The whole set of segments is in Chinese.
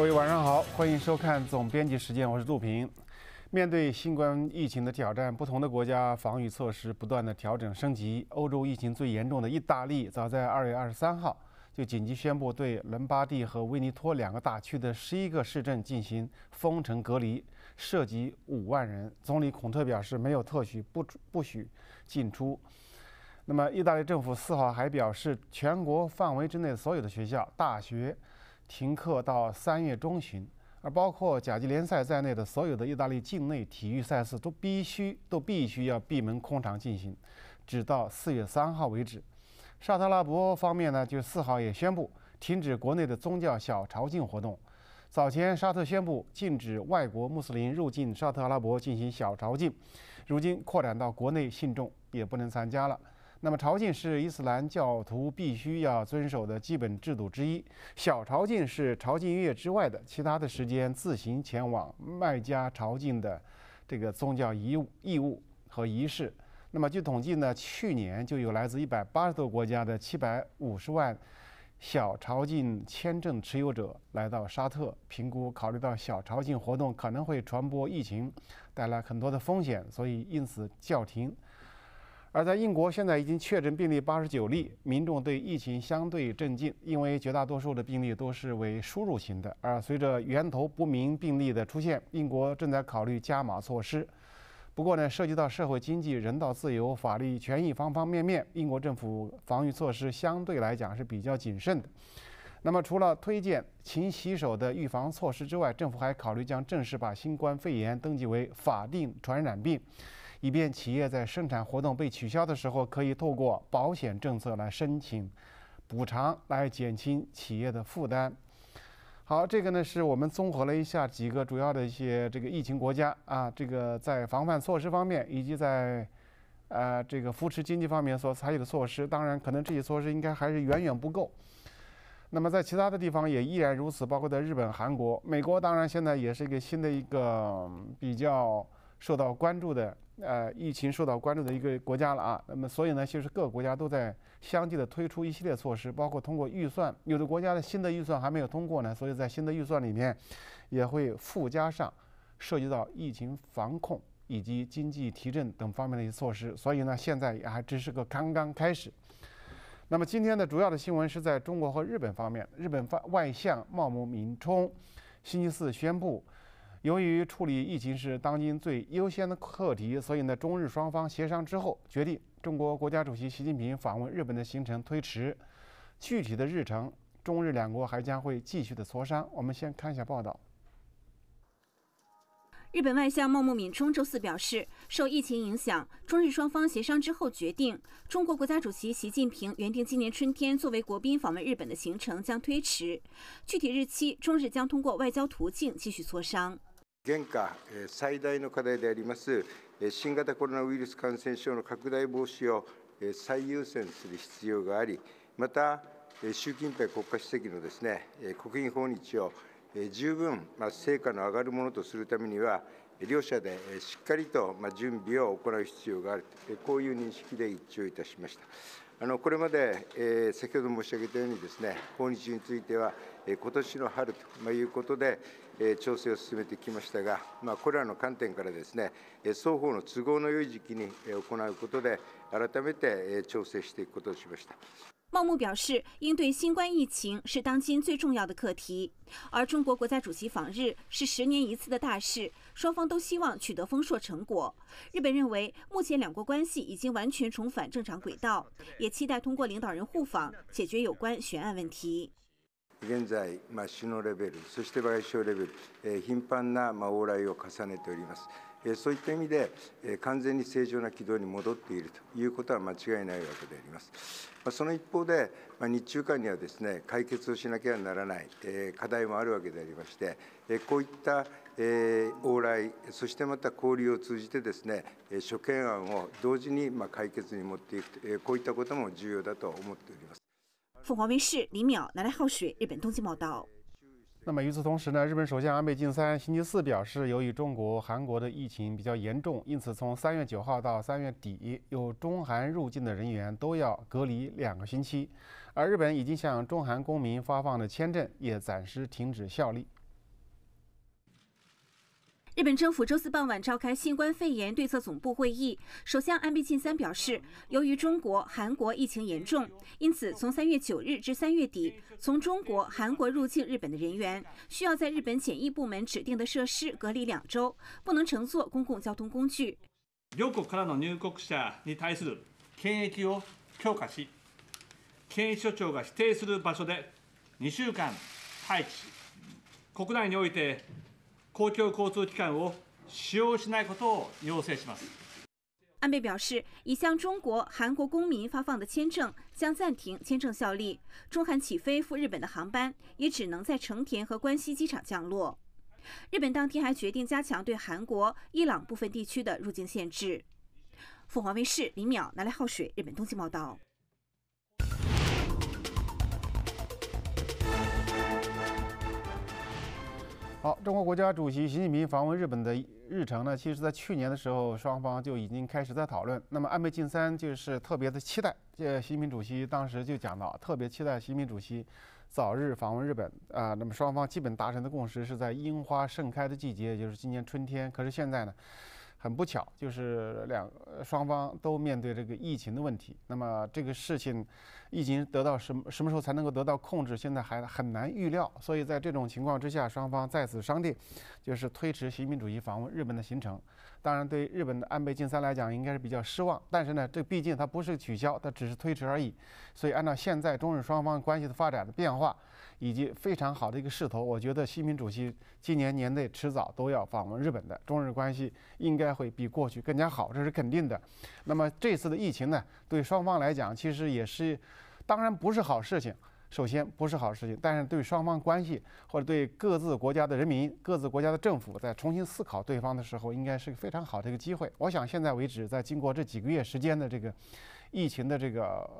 各位晚上好，欢迎收看总编辑时间，我是杜平。面对新冠疫情的挑战，不同的国家防御措施不断的调整升级。欧洲疫情最严重的意大利，早在二月二十三号就紧急宣布对伦巴第和威尼托两个大区的十一个市镇进行封城隔离，涉及五万人。总理孔特表示，没有特许不不许进出。那么，意大利政府四号还表示，全国范围之内所有的学校、大学。停课到三月中旬，而包括甲级联赛在内的所有的意大利境内体育赛事都必须都必须要闭门空场进行，直到四月三号为止。沙特阿拉伯方面呢，就四号也宣布停止国内的宗教小朝觐活动。早前沙特宣布禁止外国穆斯林入境沙特阿拉伯进行小朝觐，如今扩展到国内信众也不能参加了。那么朝觐是伊斯兰教徒必须要遵守的基本制度之一。小朝觐是朝觐月之外的其他的时间，自行前往麦加朝觐的这个宗教义义务和仪式。那么据统计呢，去年就有来自一百八十多个国家的七百五十万小朝觐签证持有者来到沙特。评估考虑到小朝觐活动可能会传播疫情，带来很多的风险，所以因此叫停。而在英国，现在已经确诊病例八十九例，民众对疫情相对镇静，因为绝大多数的病例都是为输入型的。而随着源头不明病例的出现，英国正在考虑加码措施。不过呢，涉及到社会、经济、人道、自由、法律、权益方方面面，英国政府防御措施相对来讲是比较谨慎的。那么，除了推荐勤洗手的预防措施之外，政府还考虑将正式把新冠肺炎登记为法定传染病。以便企业在生产活动被取消的时候，可以透过保险政策来申请补偿，来减轻企业的负担。好，这个呢是我们综合了一下几个主要的一些这个疫情国家啊，这个在防范措施方面，以及在呃这个扶持经济方面所采取的措施。当然，可能这些措施应该还是远远不够。那么，在其他的地方也依然如此，包括在日本、韩国、美国。当然，现在也是一个新的一个比较受到关注的。呃，疫情受到关注的一个国家了啊，那么所以呢，其实各个国家都在相继的推出一系列措施，包括通过预算，有的国家的新的预算还没有通过呢，所以在新的预算里面也会附加上涉及到疫情防控以及经济提振等方面的一些措施，所以呢，现在也还只是个刚刚开始。那么今天的主要的新闻是在中国和日本方面，日本外相茂木敏充星期四宣布。由于处理疫情是当今最优先的课题，所以呢，中日双方协商之后决定，中国国家主席习近平访问日本的行程推迟。具体的日程，中日两国还将会继续的磋商。我们先看一下报道。日本外相茂木敏充周四表示，受疫情影响，中日双方协商之后决定，中国国家主席习近平原定今年春天作为国宾访问日本的行程将推迟，具体日期中日将通过外交途径继续磋商。現下、最大の課題であります新型コロナウイルス感染症の拡大防止を最優先する必要があり、また、習近平国家主席のですね国賓訪日を十分成果の上がるものとするためには、両者でしっかりと準備を行う必要があると、こういう認識で一致をいたしました。あのこれまで、え先ほど申し上げたようにですね、訪日については、今年の春ということで、茂木表示，应对新冠疫情是当今最重要的课题，而中国国家主席访日是十年一次的大事，双方都希望取得丰硕成果。日本认为，目前两国关系已经完全重返正常轨道，也期待通过领导人互访解决有关悬案问题。現在、まあ、首脳レベル、そして外相レベル、え頻繁な、ま往来を重ねております。えそういった意味で、え完全に正常な軌道に戻っているということは間違いないわけであります。まその一方で、ま日中間にはですね解決をしなければならない、え課題もあるわけでありまして、えこういった、え往来、そしてまた交流を通じてですね諸懸案を同時に、ま解決に持っていくと、えこういったことも重要だと思っております。凤凰卫视李淼拿来耗水。日本东京报道。那么与此同时呢？日本首相安倍晋三星期四表示，由于中国、韩国的疫情比较严重，因此从三月九号到三月底，有中韩入境的人员都要隔离两个星期。而日本已经向中韩公民发放的签证也暂时停止效力。日本政府周四傍晚召开新冠肺炎对策总部会议，首相安倍晋三表示，由于中国、韩国疫情严重，因此从三月九日至三月底，从中国、韩国入境日本的人员需要在日本检疫部门指定的设施隔离两周，不能乘坐公共交通工具。からの入国者に対する検疫を強化し、検疫所長が指定する場所で2週間国内において。安倍表示，已向中国、韩国公民发放的签证将暂停签证效力。中韩起飞赴日本的航班也只能在成田和关西机场降落。日本当天还决定加强对韩国、伊朗部分地区的入境限制。凤凰卫视李淼、拿来耗水，日本东京报道。好，中国国家主席习近平访问日本的日程呢，其实，在去年的时候，双方就已经开始在讨论。那么，安倍晋三就是特别的期待，这习近平主席当时就讲到，特别期待习近平主席早日访问日本啊。那么，双方基本达成的共识是在樱花盛开的季节，也就是今年春天。可是现在呢？很不巧，就是两双方都面对这个疫情的问题。那么这个事情，疫情得到什么什么时候才能够得到控制？现在还很难预料。所以在这种情况之下，双方再次商定，就是推迟习近平主席访问日本的行程。当然，对日本的安倍晋三来讲，应该是比较失望。但是呢，这毕竟它不是取消，它只是推迟而已。所以，按照现在中日双方关系的发展的变化，以及非常好的一个势头，我觉得习近平主席今年年内迟早都要访问日本的。中日关系应该会比过去更加好，这是肯定的。那么这次的疫情呢，对双方来讲，其实也是，当然不是好事情。首先不是好事情，但是对双方关系或者对各自国家的人民、各自国家的政府，在重新思考对方的时候，应该是非常好的一个机会。我想现在为止，在经过这几个月时间的这个疫情的这个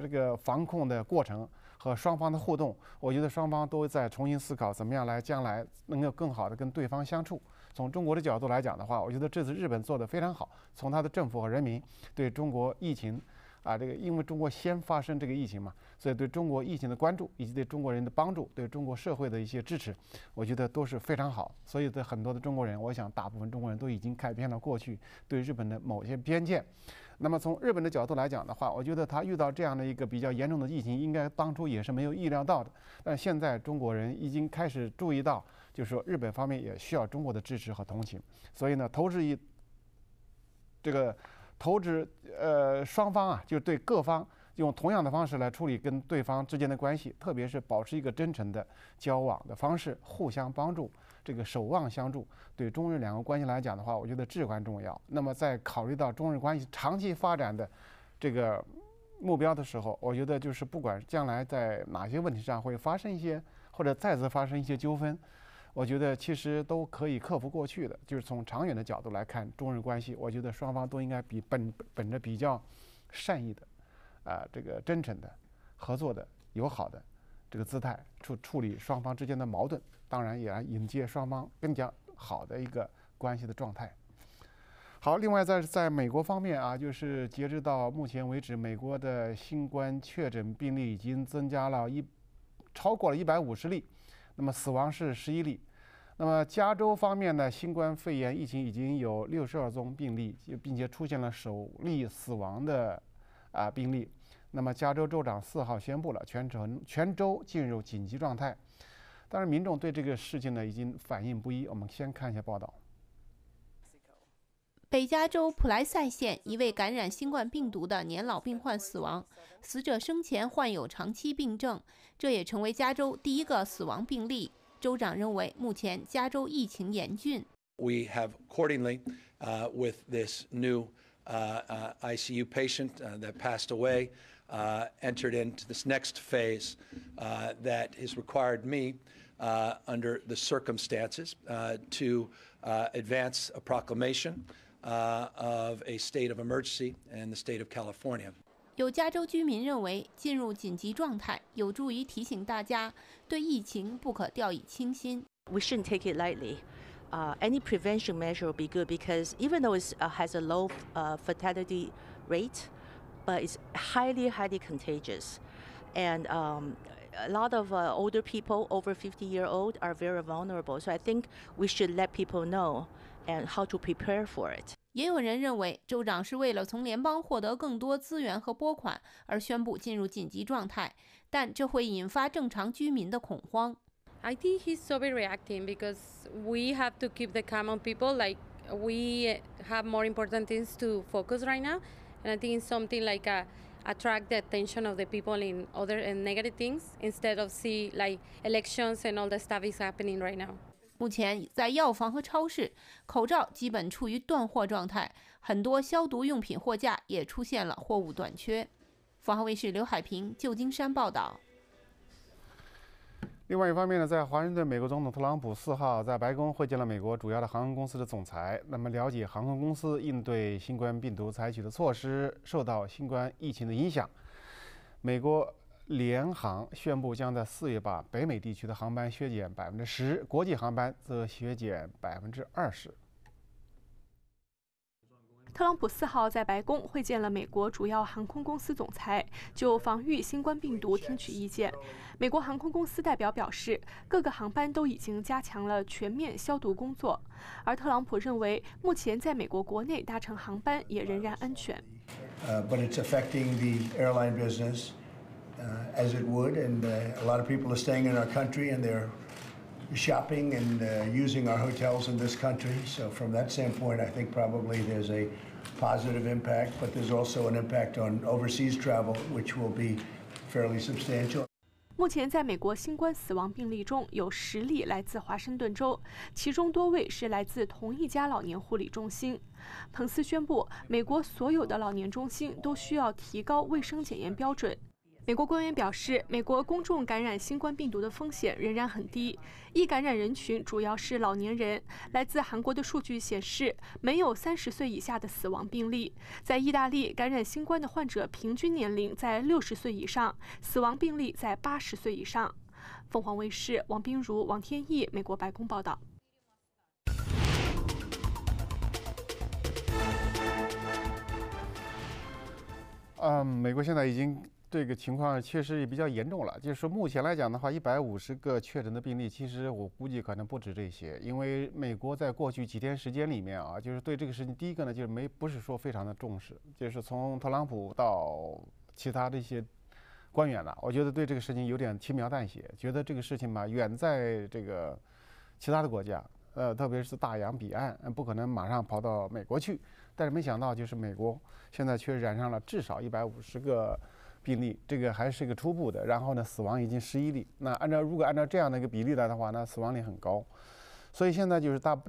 这个防控的过程和双方的互动，我觉得双方都在重新思考怎么样来将来能够更好的跟对方相处。从中国的角度来讲的话，我觉得这次日本做的非常好，从他的政府和人民对中国疫情。啊，这个因为中国先发生这个疫情嘛，所以对中国疫情的关注，以及对中国人的帮助，对中国社会的一些支持，我觉得都是非常好。所以，对很多的中国人，我想大部分中国人都已经改变了过去对日本的某些偏见。那么，从日本的角度来讲的话，我觉得他遇到这样的一个比较严重的疫情，应该当初也是没有预料到的。但现在中国人已经开始注意到，就是说日本方面也需要中国的支持和同情。所以呢，投之一这个。投资，呃，双方啊，就对各方用同样的方式来处理跟对方之间的关系，特别是保持一个真诚的交往的方式，互相帮助，这个守望相助，对中日两个关系来讲的话，我觉得至关重要。那么在考虑到中日关系长期发展的这个目标的时候，我觉得就是不管将来在哪些问题上会发生一些，或者再次发生一些纠纷。我觉得其实都可以克服过去的，就是从长远的角度来看中日关系，我觉得双方都应该比本本着比较善意的，啊这个真诚的、合作的、友好的这个姿态处处理双方之间的矛盾，当然也要迎接双方更加好的一个关系的状态。好，另外在在美国方面啊，就是截止到目前为止，美国的新冠确诊病例已经增加了一超过了一百五十例。那么死亡是十一例，那么加州方面呢，新冠肺炎疫情已经有六十二宗病例，并且出现了首例死亡的啊病例。那么加州州长四号宣布了全城、全州进入紧急状态。当然，民众对这个事情呢已经反应不一。我们先看一下报道。北加州普莱塞县一位感染新冠病毒的年老病患死亡，死者生前患有长期病症，这也成为加州第一个死亡病例。州长认为，目前加州疫情严峻。We have accordingly, uh, with this new uh, uh, ICU patient uh, that passed away, uh, entered into this next phase uh, that has required me, under the circumstances, to advance a proclamation uh, of a state of emergency in the state of California. 有加州居民认为，进入紧急状态有助于提醒大家对疫情不可掉以轻心。We shouldn't take it lightly. Uh, any prevention measure will be good because even though it uh, has a low uh, fatality rate, but it's highly, highly contagious. And um, a lot of uh, older people over 50 year old are very vulnerable. So I think we should let people know and how to prepare for it. 也有人认为，州长是为了从联邦获得更多资源和拨款而宣布进入紧急状态，但这会引发正常居民的恐慌。I think he's overreacting because we have to keep the calm on people. Like we have more important things to focus right now, and I think it's something like a attract the attention of the people in other and negative things instead of see like elections and all the stuff is happening right now. 目前在药房和超市，口罩基本处于断货状态，很多消毒用品货架也出现了货物短缺。凤凰卫视刘海平，旧金山报道。另外一方面呢，在华盛顿，美国总统特朗普四号在白宫会见了美国主要的航空公司的总裁，那么了解航空公司应对新冠病毒采取的措施，受到新冠疫情的影响，美国。联航宣布将在四月把北美地区的航班削减百分之十，国际航班则削减百分之二十。特朗普四号在白宫会见了美国主要航空公司总裁，就防御新冠病毒听取意见。美国航空公司代表表示，各个航班都已经加强了全面消毒工作，而特朗普认为，目前在美国国内搭乘航班也仍然安全。Uh, as it would, and uh, a lot of people are staying in our country and they're shopping and uh, using our hotels in this country. So from that standpoint, I think probably there's a positive impact, but there's also an impact on overseas travel, which will be fairly substantial. 目前，在美国新冠死亡病例中有十例来自华盛顿州，其中多位是来自同一家老年护理中心。彭斯宣布，美国所有的老年中心都需要提高卫生检验标准。美国官员表示，美国公众感染新冠病毒的风险仍然很低，易感染人群主要是老年人。来自韩国的数据显示，没有三十岁以下的死亡病例。在意大利，感染新冠的患者平均年龄在六十岁以上，死亡病例在八十岁以上。凤凰卫视王冰如、王天益，美国白宫报道。嗯，美国现在已经。这个情况确实也比较严重了。就是说，目前来讲的话，一百五十个确诊的病例，其实我估计可能不止这些。因为美国在过去几天时间里面啊，就是对这个事情，第一个呢就是没不是说非常的重视，就是从特朗普到其他的一些官员呢，我觉得对这个事情有点轻描淡写，觉得这个事情吧远在这个其他的国家，呃，特别是大洋彼岸，不可能马上跑到美国去。但是没想到，就是美国现在却染上了至少一百五十个。病例，这个还是一个初步的。然后呢，死亡已经十一例。那按照如果按照这样的一个比例来的话，那死亡率很高。所以现在就是大，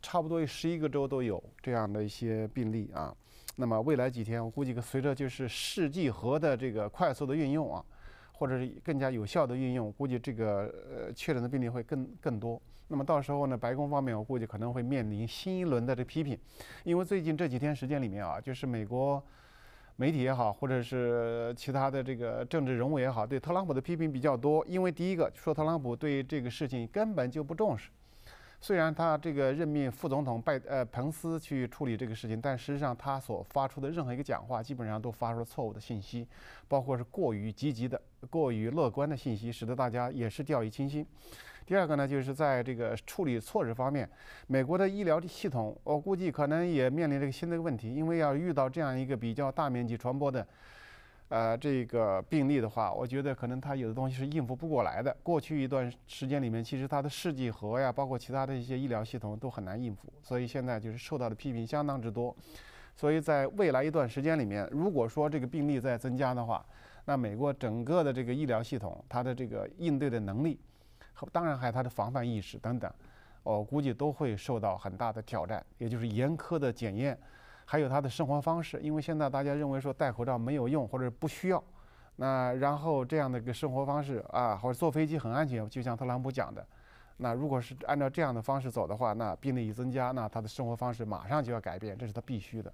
差不多十一个州都有这样的一些病例啊。那么未来几天，我估计随着就是试剂盒的这个快速的运用啊，或者是更加有效的运用，估计这个呃确诊的病例会更更多。那么到时候呢，白宫方面我估计可能会面临新一轮的这批评，因为最近这几天时间里面啊，就是美国。媒体也好，或者是其他的这个政治人物也好，对特朗普的批评比较多。因为第一个说特朗普对这个事情根本就不重视。虽然他这个任命副总统拜呃彭斯去处理这个事情，但实际上他所发出的任何一个讲话，基本上都发出了错误的信息，包括是过于积极的、过于乐观的信息，使得大家也是掉以轻心。第二个呢，就是在这个处理措施方面，美国的医疗系统，我估计可能也面临这个新的问题，因为要遇到这样一个比较大面积传播的。呃，这个病例的话，我觉得可能他有的东西是应付不过来的。过去一段时间里面，其实他的试剂盒呀，包括其他的一些医疗系统都很难应付，所以现在就是受到的批评相当之多。所以，在未来一段时间里面，如果说这个病例在增加的话，那美国整个的这个医疗系统，它的这个应对的能力和当然还有它的防范意识等等，我估计都会受到很大的挑战，也就是严苛的检验。还有他的生活方式，因为现在大家认为说戴口罩没有用或者不需要，那然后这样的一个生活方式啊，或者坐飞机很安全，就像特朗普讲的，那如果是按照这样的方式走的话，那病例一增加，那他的生活方式马上就要改变，这是他必须的。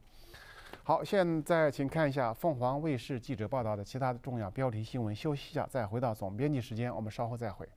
好，现在请看一下凤凰卫视记者报道的其他的重要标题新闻。休息一下，再回到总编辑时间，我们稍后再回。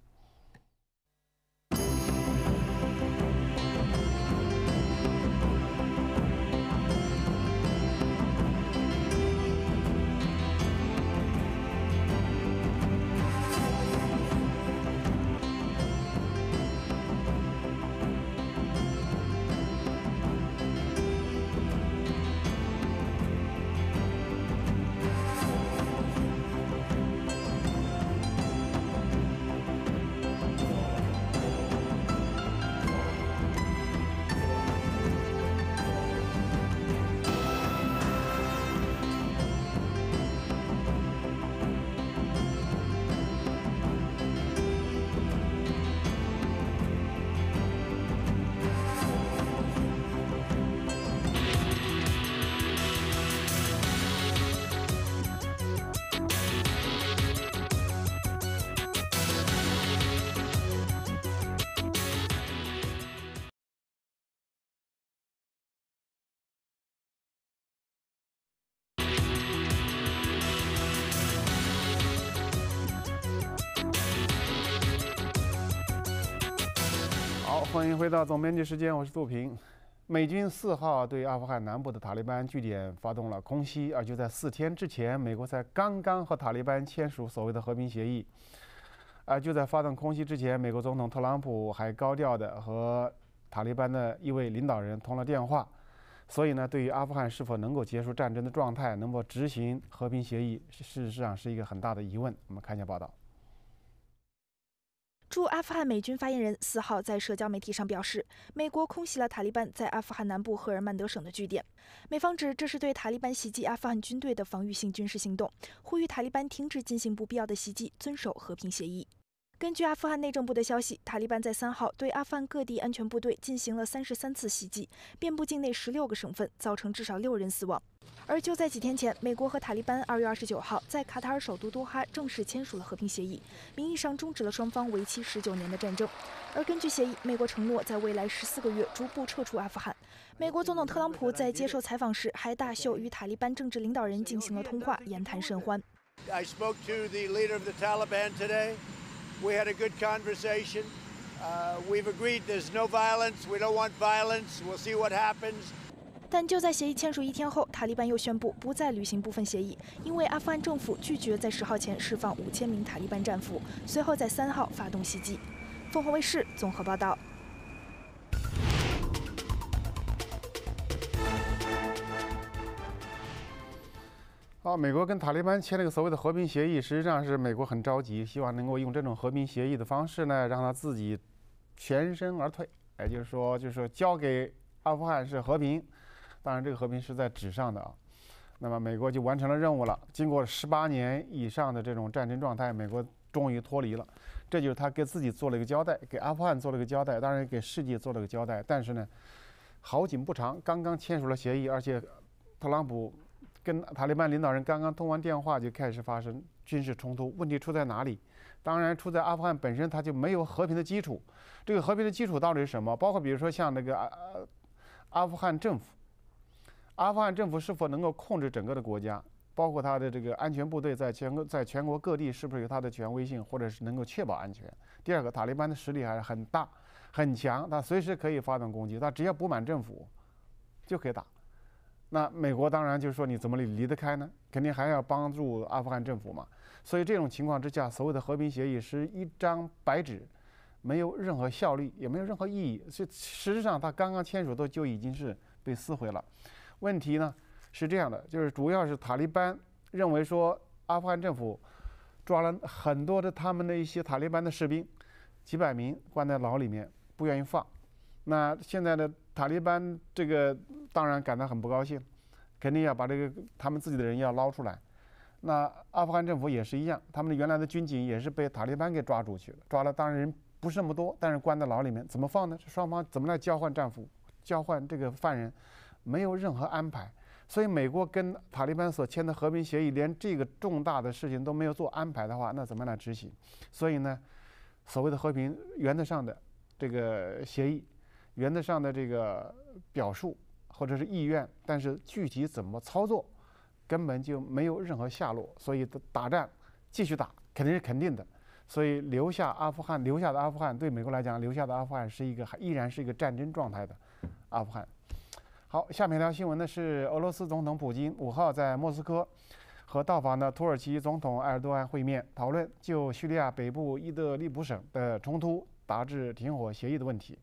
欢迎回到总编辑时间，我是杜平。美军四号对阿富汗南部的塔利班据点发动了空袭，而就在四天之前，美国才刚刚和塔利班签署所谓的和平协议。而就在发动空袭之前，美国总统特朗普还高调的和塔利班的一位领导人通了电话。所以呢，对于阿富汗是否能够结束战争的状态，能否执行和平协议，事实上是一个很大的疑问。我们看一下报道。驻阿富汗美军发言人四号在社交媒体上表示，美国空袭了塔利班在阿富汗南部赫尔曼德省的据点。美方指这是对塔利班袭击阿富汗军队的防御性军事行动，呼吁塔利班停止进行不必要的袭击，遵守和平协议。根据阿富汗内政部的消息，塔利班在三号对阿富汗各地安全部队进行了三十三次袭击，遍布境内十六个省份，造成至少六人死亡。而就在几天前，美国和塔利班二月二十九号在卡塔尔首都多哈正式签署了和平协议，名义上终止了双方为期十九年的战争。而根据协议，美国承诺在未来十四个月逐步撤出阿富汗。美国总统特朗普在接受采访时还大秀与塔利班政治领导人进行了通话，言谈甚欢。We had a good conversation. We've agreed there's no violence. We don't want violence. We'll see what happens. 但就在协议签署一天后，塔利班又宣布不再履行部分协议，因为阿富汗政府拒绝在十号前释放五千名塔利班战俘。随后在三号发动袭击。凤凰卫视综合报道。好，美国跟塔利班签了个所谓的和平协议，实际上是美国很着急，希望能够用这种和平协议的方式呢，让他自己全身而退。也就是说，就是说交给阿富汗是和平，当然这个和平是在纸上的啊。那么美国就完成了任务了。经过十八年以上的这种战争状态，美国终于脱离了，这就是他给自己做了一个交代，给阿富汗做了个交代，当然给世界做了个交代。但是呢，好景不长，刚刚签署了协议，而且特朗普。跟塔利班领导人刚刚通完电话，就开始发生军事冲突。问题出在哪里？当然出在阿富汗本身，它就没有和平的基础。这个和平的基础到底是什么？包括比如说像那个阿阿富汗政府，阿富汗政府是否能够控制整个的国家？包括它的这个安全部队在全国在全国各地是不是有它的权威性，或者是能够确保安全？第二个，塔利班的实力还是很大很强，它随时可以发动攻击，它只要不满政府就可以打。那美国当然就是说你怎么离离得开呢？肯定还要帮助阿富汗政府嘛。所以这种情况之下，所谓的和平协议是一张白纸，没有任何效力，也没有任何意义。以实际上它刚刚签署都就已经是被撕毁了。问题呢是这样的，就是主要是塔利班认为说阿富汗政府抓了很多的他们的一些塔利班的士兵，几百名关在牢里面，不愿意放。那现在的塔利班这个当然感到很不高兴，肯定要把这个他们自己的人要捞出来。那阿富汗政府也是一样，他们的原来的军警也是被塔利班给抓住去了，抓了当然人不是那么多，但是关在牢里面，怎么放呢？双方怎么来交换战俘、交换这个犯人，没有任何安排。所以美国跟塔利班所签的和平协议，连这个重大的事情都没有做安排的话，那怎么来执行？所以呢，所谓的和平原则上的这个协议。原则上的这个表述或者是意愿，但是具体怎么操作，根本就没有任何下落。所以打战继续打肯定是肯定的。所以留下阿富汗，留下的阿富汗对美国来讲，留下的阿富汗是一个依然是一个战争状态的阿富汗。好，下面一条新闻呢是俄罗斯总统普京五号在莫斯科和到访的土耳其总统埃尔多安会面，讨论就叙利亚北部伊德利卜省的冲突达致停火协议的问题。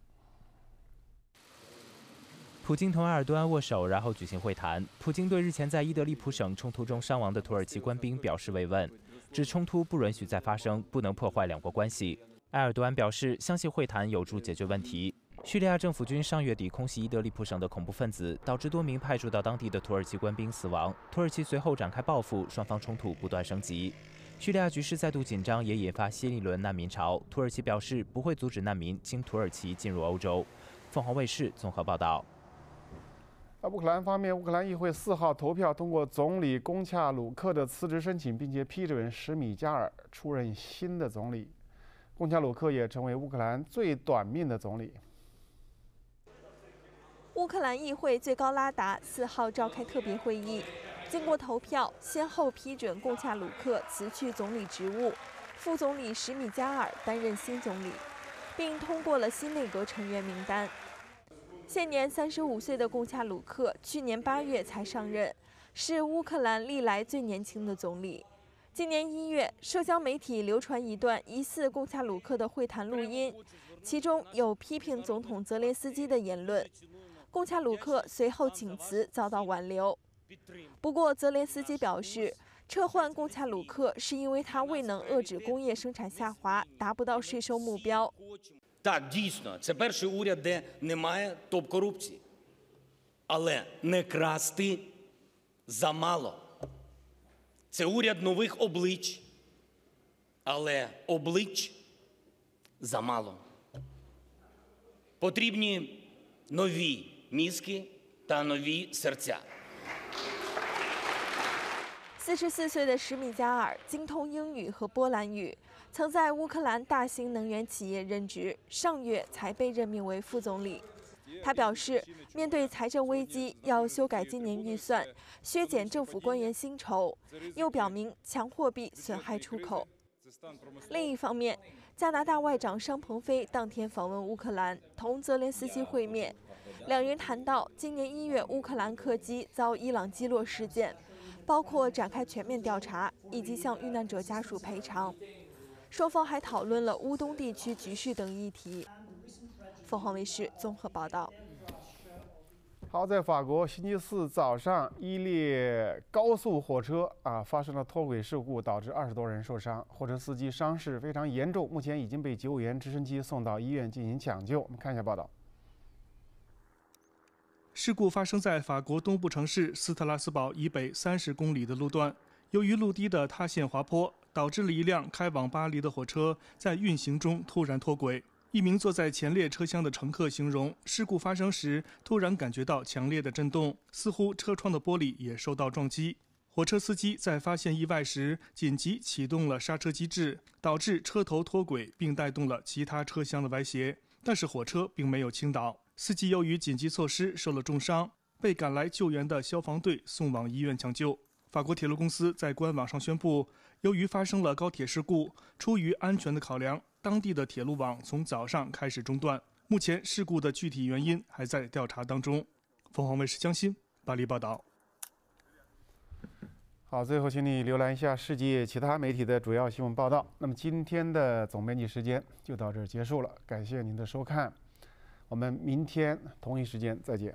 普京同埃尔多安握手，然后举行会谈。普京对日前在伊德利普省冲突中伤亡的土耳其官兵表示慰问，指冲突不允许再发生，不能破坏两国关系。埃尔多安表示，相信会谈有助解决问题。叙利亚政府军上月底空袭伊德利普省的恐怖分子，导致多名派驻到当地的土耳其官兵死亡。土耳其随后展开报复，双方冲突不断升级。叙利亚局势再度紧张，也引发新一轮难民潮。土耳其表示不会阻止难民经土耳其进入欧洲。凤凰卫视综合报道。乌克兰方面，乌克兰议会4号投票通过总理公恰鲁克的辞职申请，并且批准什米加尔出任新的总理。公恰鲁克也成为乌克兰最短命的总理。乌克兰议会最高拉达4号召开特别会议，经过投票，先后批准贡恰鲁克辞去总理职务，副总理什米加尔担任新总理，并通过了新内阁成员名单。现年三十五岁的贡恰鲁克去年八月才上任，是乌克兰历来最年轻的总理。今年一月，社交媒体流传一段疑似贡恰鲁克的会谈录音，其中有批评总统泽连斯基的言论。贡恰鲁克随后请辞，遭到挽留。不过，泽连斯基表示，撤换贡恰鲁克是因为他未能遏制工业生产下滑，达不到税收目标。Так, дійсно, це перший уряд, де немає топ корупції. Але не красти замало. Це уряд нових облич. Але облич замало. Потрібні нові мізки та нові серця. 四十四岁的石米加尔精通英语和波兰语，曾在乌克兰大型能源企业任职，上月才被任命为副总理。他表示，面对财政危机，要修改今年预算，削减政府官员薪酬。又表明强货币损害出口。另一方面，加拿大外长商鹏飞当天访问乌克兰，同泽连斯基会面，两人谈到今年一月乌克兰客机遭伊朗击落事件，包括展开全面调查以及向遇难者家属赔偿。双方还讨论了乌东地区局势等议题。凤凰卫视综合报道。好，在法国星期四早上，一列高速火车啊发生了脱轨事故，导致二十多人受伤，火车司机伤势非常严重，目前已经被救援直升机送到医院进行抢救。我们看一下报道。事故发生在法国东部城市斯特拉斯堡以北三十公里的路段，由于路堤的塌陷滑坡。导致了一辆开往巴黎的火车在运行中突然脱轨。一名坐在前列车厢的乘客形容，事故发生时突然感觉到强烈的震动，似乎车窗的玻璃也受到撞击。火车司机在发现意外时紧急启动了刹车机制，导致车头脱轨并带动了其他车厢的歪斜，但是火车并没有倾倒。司机由于紧急措施受了重伤，被赶来救援的消防队送往医院抢救。法国铁路公司在官网上宣布。由于发生了高铁事故，出于安全的考量，当地的铁路网从早上开始中断。目前事故的具体原因还在调查当中。凤凰卫视江西巴黎报道。好，最后请你浏览一下世界其他媒体的主要新闻报道。那么今天的总编辑时间就到这儿结束了，感谢您的收看，我们明天同一时间再见。